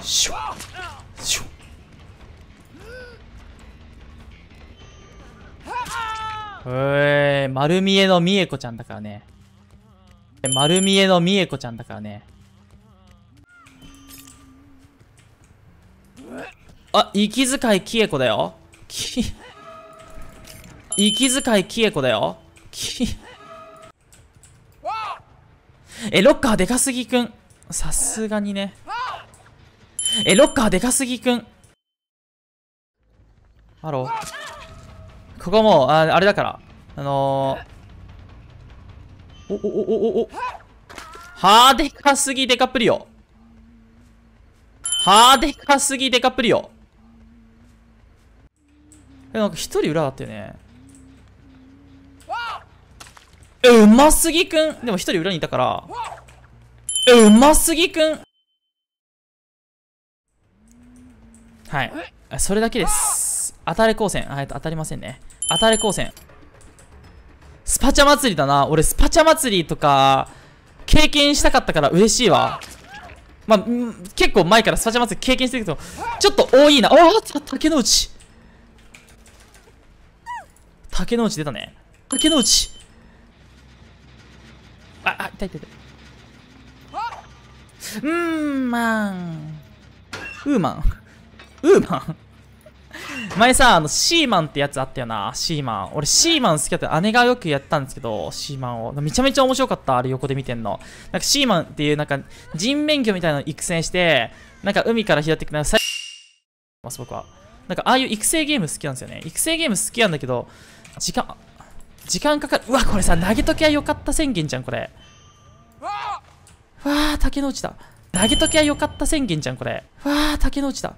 シュッシュえ丸見えのみえこちゃんだからね。丸見えのみえこちゃんだからね。あ、息遣いきえ子だよ。き、息遣いきえこだよ。え、ロッカーでかすぎくん。さすがにね。え、ロッカーでかすぎくん。ハロー。ここもう、ああれだから。あのー、お、お、お、お、お、はあ、でかすぎでかプリオ。はあ、でかすぎでかプリオ。え、なんか一人裏だったよね。え、うますぎくん。でも一人裏にいたから。え、うますぎくん。はいそれだけです当たれ光線あ当たりませんね当たれ光線スパチャ祭りだな俺スパチャ祭りとか経験したかったから嬉しいわまあ、結構前からスパチャ祭り経験してるけどちょっと多いなおお竹の内竹の内出たね竹の内ああ痛い痛い痛いうーんまんウーマンウーマン前さ、あの、シーマンってやつあったよな。シーマン。俺、シーマン好きだった。姉がよくやったんですけど、シーマンを。めちゃめちゃ面白かった。あれ横で見てんの。なんか、シーマンっていう、なんか、人面魚みたいなの育成して、なんか、海から拾ってくる。ます、僕は。なんか、ああいう育成ゲーム好きなんですよね。育成ゲーム好きなんだけど、時間、時間かかる。うわ、これさ、投げときゃよかった宣言じゃん、これ。わー、竹の内だ。投げときゃよかった宣言じゃん、これ。わー、竹の内だ。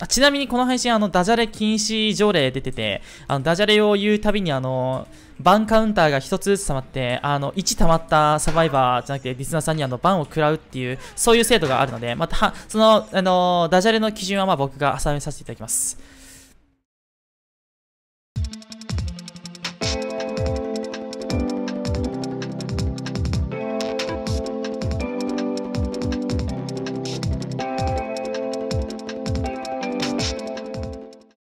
あちなみにこの配信、あの、ダジャレ禁止条例出てて、あの、ダジャレを言うたびに、あの、バンカウンターが1つずつ溜まって、あの、1溜まったサバイバーじゃなくて、リスナーさんにあの、バンを食らうっていう、そういう制度があるので、また、その、あの、ダジャレの基準はま僕が定めさせていただきます。